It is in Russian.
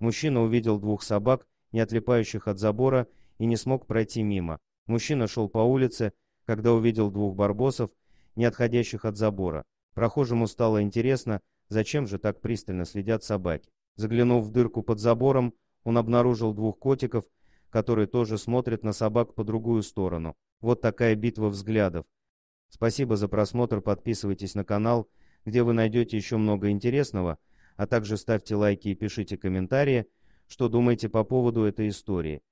Мужчина увидел двух собак, не отлипающих от забора, и не смог пройти мимо. Мужчина шел по улице, когда увидел двух барбосов, не отходящих от забора. Прохожему стало интересно, зачем же так пристально следят собаки. Заглянув в дырку под забором, он обнаружил двух котиков, которые тоже смотрят на собак по другую сторону. Вот такая битва взглядов. Спасибо за просмотр, подписывайтесь на канал, где вы найдете еще много интересного – а также ставьте лайки и пишите комментарии, что думаете по поводу этой истории.